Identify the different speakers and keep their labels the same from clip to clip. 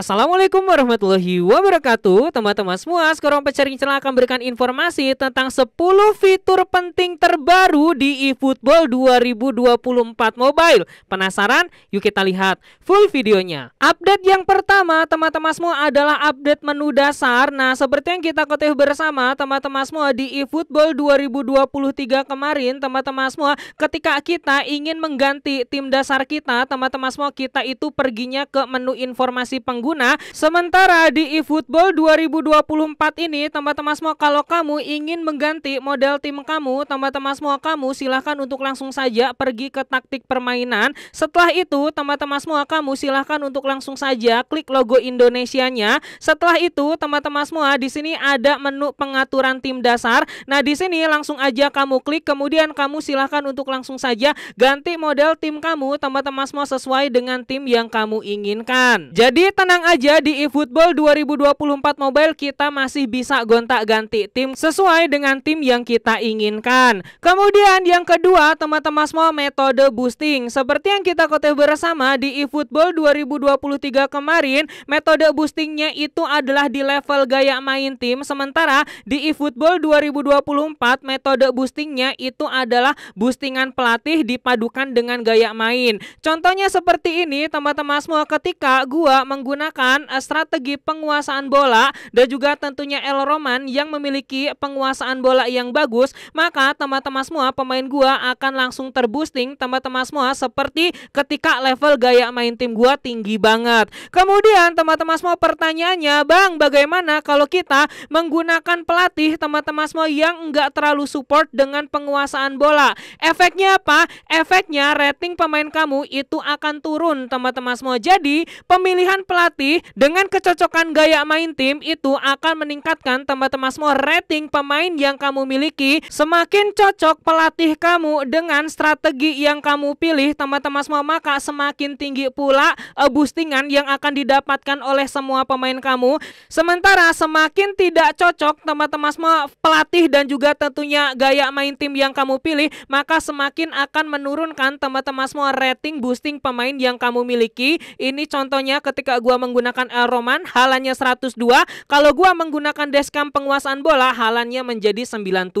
Speaker 1: Assalamualaikum warahmatullahi wabarakatuh Teman-teman semua, sekarang Pecaring Channel akan berikan informasi tentang 10 fitur penting terbaru di eFootball 2024 Mobile Penasaran? Yuk kita lihat full videonya Update yang pertama teman-teman semua adalah update menu dasar Nah seperti yang kita ketahui bersama teman-teman semua di eFootball 2023 kemarin Teman-teman semua ketika kita ingin mengganti tim dasar kita Teman-teman semua kita itu perginya ke menu informasi pengguna berguna. Sementara di eFootball 2024 ini, teman-teman semua kalau kamu ingin mengganti model tim kamu, teman-teman semua kamu silahkan untuk langsung saja pergi ke taktik permainan. Setelah itu, teman-teman semua kamu silahkan untuk langsung saja klik logo Indonesianya. Setelah itu, teman-teman semua di sini ada menu pengaturan tim dasar. Nah, di sini langsung aja kamu klik, kemudian kamu silahkan untuk langsung saja ganti model tim kamu, teman-teman semua sesuai dengan tim yang kamu inginkan. Jadi tenang Tenang aja di eFootball 2024 Mobile kita masih bisa gonta-ganti tim sesuai dengan tim yang kita inginkan. Kemudian yang kedua, teman-teman semua metode boosting. Seperti yang kita ketahui bersama di eFootball 2023 kemarin, metode boostingnya itu adalah di level gaya main tim. Sementara di eFootball 2024 metode boostingnya itu adalah boostingan pelatih dipadukan dengan gaya main. Contohnya seperti ini, teman-teman semua ketika gua menggunakan menggunakan eh, strategi penguasaan bola dan juga tentunya El Roman yang memiliki penguasaan bola yang bagus, maka teman-teman semua pemain gua akan langsung terboosting teman-teman semua seperti ketika level gaya main tim gua tinggi banget. Kemudian teman-teman semua pertanyaannya, Bang, bagaimana kalau kita menggunakan pelatih teman-teman semua yang enggak terlalu support dengan penguasaan bola? Efeknya apa? Efeknya rating pemain kamu itu akan turun, teman-teman semua. Jadi, pemilihan pelatih berarti dengan kecocokan gaya main tim itu akan meningkatkan teman-teman semua rating pemain yang kamu miliki. Semakin cocok pelatih kamu dengan strategi yang kamu pilih, teman-teman semua maka semakin tinggi pula eh, boostingan yang akan didapatkan oleh semua pemain kamu. Sementara semakin tidak cocok teman-teman semua pelatih dan juga tentunya gaya main tim yang kamu pilih, maka semakin akan menurunkan teman-teman semua rating boosting pemain yang kamu miliki. Ini contohnya ketika gua menggunakan eh, roman halannya 102, kalau gua menggunakan deskam penguasaan bola halannya menjadi 97.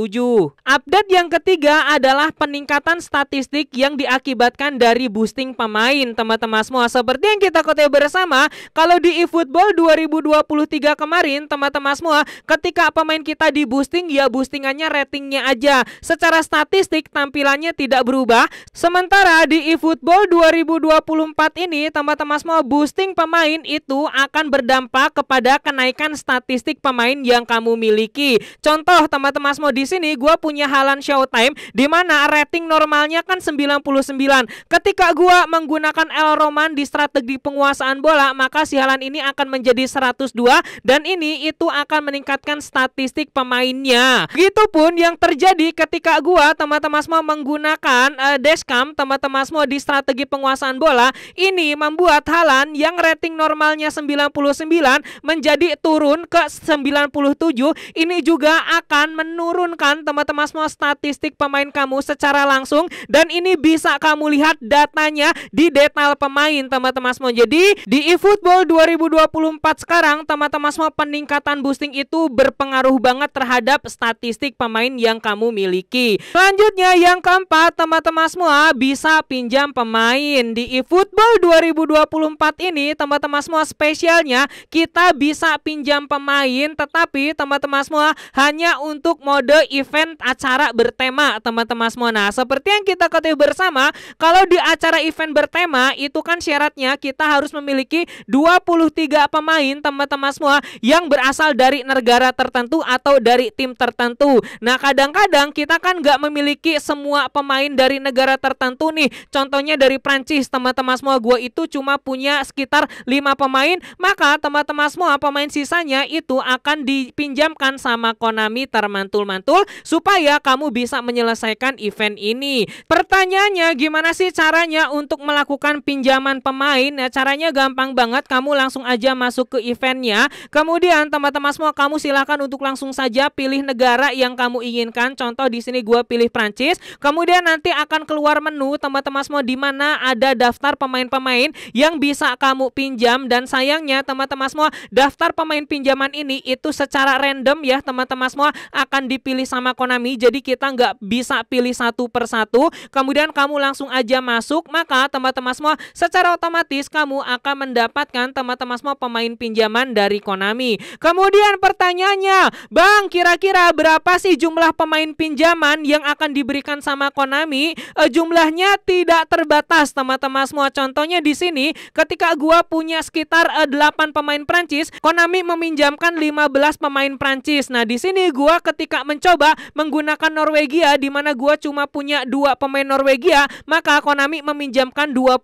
Speaker 1: Update yang ketiga adalah peningkatan statistik yang diakibatkan dari boosting pemain, teman-teman semua. Seperti yang kita ketahui bersama, kalau di eFootball 2023 kemarin, teman-teman semua, ketika pemain kita di boosting ya boostingannya ratingnya aja. Secara statistik tampilannya tidak berubah. Sementara di eFootball 2024 ini, teman-teman semua boosting pemain itu akan berdampak kepada kenaikan statistik pemain yang kamu miliki. Contoh teman-teman semua di sini gue punya Halan Showtime di mana rating normalnya kan 99. Ketika gue menggunakan El Roman di strategi penguasaan bola, maka si Halan ini akan menjadi 102 dan ini itu akan meningkatkan statistik pemainnya. Begitupun yang terjadi ketika gue teman-teman semua menggunakan uh, dashcam teman-teman semua di strategi penguasaan bola ini membuat Halan yang rating normal normalnya 99 menjadi turun ke 97 ini juga akan menurunkan teman-teman semua statistik pemain kamu secara langsung dan ini bisa kamu lihat datanya di detail pemain teman-teman semua jadi di eFootball 2024 sekarang teman-teman semua peningkatan boosting itu berpengaruh banget terhadap statistik pemain yang kamu miliki selanjutnya yang keempat teman-teman semua bisa pinjam pemain di eFootball 2024 ini teman-teman semua spesialnya kita bisa pinjam pemain tetapi teman-teman semua hanya untuk mode event acara bertema teman-teman semua. Nah, seperti yang kita ketahui bersama, kalau di acara event bertema itu kan syaratnya kita harus memiliki 23 pemain teman-teman semua yang berasal dari negara tertentu atau dari tim tertentu. Nah, kadang-kadang kita kan nggak memiliki semua pemain dari negara tertentu nih. Contohnya dari Prancis teman-teman semua gue itu cuma punya sekitar lima pemain, maka teman-teman semua pemain sisanya itu akan dipinjamkan sama Konami termantul-mantul supaya kamu bisa menyelesaikan event ini. Pertanyaannya gimana sih caranya untuk melakukan pinjaman pemain? Ya, caranya gampang banget, kamu langsung aja masuk ke eventnya. Kemudian teman-teman semua kamu silahkan untuk langsung saja pilih negara yang kamu inginkan. Contoh di sini gue pilih Prancis. Kemudian nanti akan keluar menu teman-teman semua di mana ada daftar pemain-pemain yang bisa kamu pinjam dan sayangnya teman-teman semua daftar pemain pinjaman ini itu secara random ya teman-teman semua akan dipilih sama Konami jadi kita nggak bisa pilih satu persatu kemudian kamu langsung aja masuk maka teman-teman semua secara otomatis kamu akan mendapatkan teman-teman semua pemain pinjaman dari Konami kemudian pertanyaannya Bang kira-kira berapa sih jumlah pemain pinjaman yang akan diberikan sama Konami eh, jumlahnya tidak terbatas teman-teman semua contohnya di sini ketika gua punya sekitar uh, eh, 8 pemain Prancis, Konami meminjamkan 15 pemain Prancis. Nah, di sini gua ketika mencoba menggunakan Norwegia di mana gua cuma punya dua pemain Norwegia, maka Konami meminjamkan 21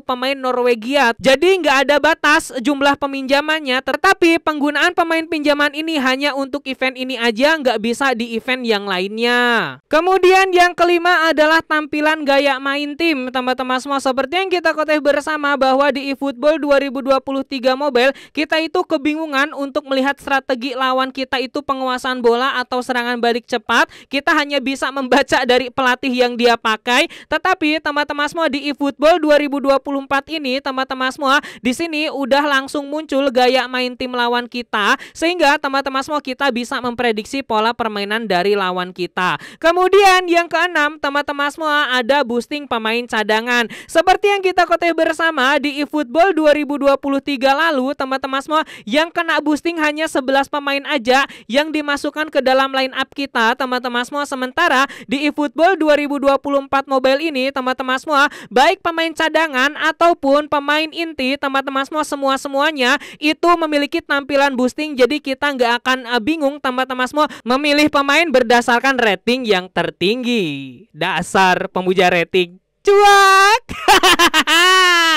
Speaker 1: pemain Norwegia. Jadi nggak ada batas jumlah peminjamannya, tetapi penggunaan pemain pinjaman ini hanya untuk event ini aja, nggak bisa di event yang lainnya. Kemudian yang kelima adalah tampilan gaya main tim. Teman-teman semua seperti yang kita kutip bersama bahwa di eFootball 2020 2023 Mobile, kita itu kebingungan untuk melihat strategi lawan kita itu penguasaan bola atau serangan balik cepat. Kita hanya bisa membaca dari pelatih yang dia pakai. Tetapi teman-teman semua di eFootball 2024 ini, teman-teman semua di sini udah langsung muncul gaya main tim lawan kita sehingga teman-teman semua kita bisa memprediksi pola permainan dari lawan kita. Kemudian yang keenam, teman-teman semua ada boosting pemain cadangan. Seperti yang kita kutip bersama di eFootball 2024 2023 lalu teman-teman semua yang kena boosting hanya 11 pemain aja yang dimasukkan ke dalam line up kita teman-teman semua sementara di eFootball 2024 Mobile ini teman-teman semua baik pemain cadangan ataupun pemain inti teman-teman semua semua semuanya itu memiliki tampilan boosting jadi kita nggak akan eh, bingung teman-teman semua memilih pemain berdasarkan rating yang tertinggi dasar pemuja rating cuak.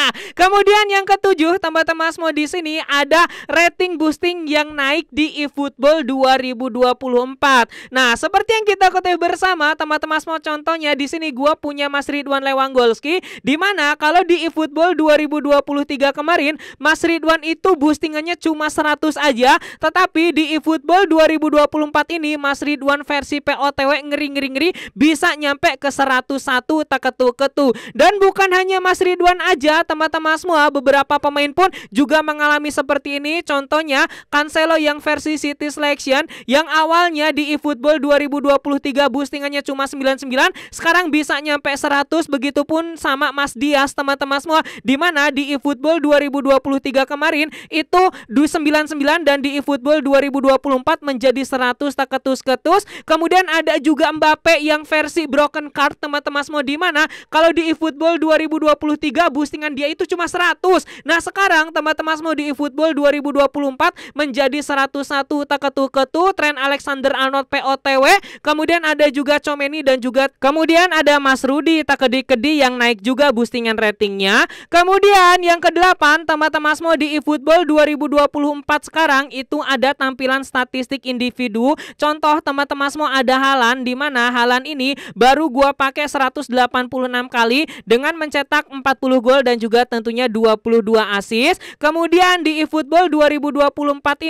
Speaker 1: Kemudian yang ketujuh, teman-teman semua di sini ada rating boosting yang naik di eFootball 2024. Nah, seperti yang kita ketahui bersama, teman-teman semua contohnya di sini gue punya Mas Ridwan Lewangolski di mana kalau di eFootball 2023 kemarin Mas Ridwan itu boostingannya cuma 100 aja, tetapi di eFootball 2024 ini Mas Ridwan versi POTW ngeri-ngeri-ngeri bisa nyampe ke 101 tak ke dan bukan hanya Mas Ridwan aja, teman-teman semua, beberapa pemain pun juga mengalami seperti ini. Contohnya Cancelo yang versi City Selection yang awalnya di eFootball 2023 boostingannya cuma 99, sekarang bisa nyampe 100 pun sama Mas Dias, teman-teman semua. Di mana di eFootball 2023 kemarin itu 99 dan di eFootball 2024 menjadi 100 tak ketus-ketus. Kemudian ada juga Mbappe yang versi broken card teman-teman semua di mana kalau kalau di eFootball 2023 boostingan dia itu cuma 100. Nah, sekarang teman-teman semua di eFootball 2024 menjadi 101 teketu-ketu tren Alexander Arnold POTW, kemudian ada juga Comeni dan juga kemudian ada Mas Rudi Takedi-kedi yang naik juga boostingan ratingnya. Kemudian yang kedelapan teman-teman semua di eFootball 2024 sekarang itu ada tampilan statistik individu. Contoh teman-teman semua ada Halan di mana Halan ini baru gua pakai 186 kali dengan mencetak 40 gol dan juga tentunya 22 assist. Kemudian di eFootball 2024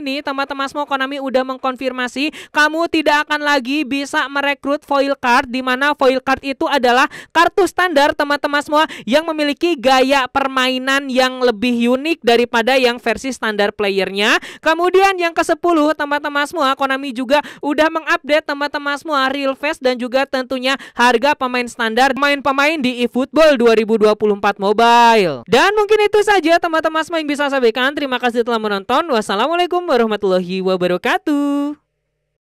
Speaker 1: ini teman-teman semua Konami udah mengkonfirmasi kamu tidak akan lagi bisa merekrut foil card di mana foil card itu adalah kartu standar teman-teman semua yang memiliki gaya permainan yang lebih unik daripada yang versi standar playernya. Kemudian yang ke-10 teman-teman semua Konami juga udah mengupdate teman-teman semua real face dan juga tentunya harga pemain standar pemain-pemain di eFootball 2024 Mobile. Dan mungkin itu saja teman-teman semua yang bisa saya sampaikan. Terima kasih telah menonton. Wassalamualaikum warahmatullahi wabarakatuh.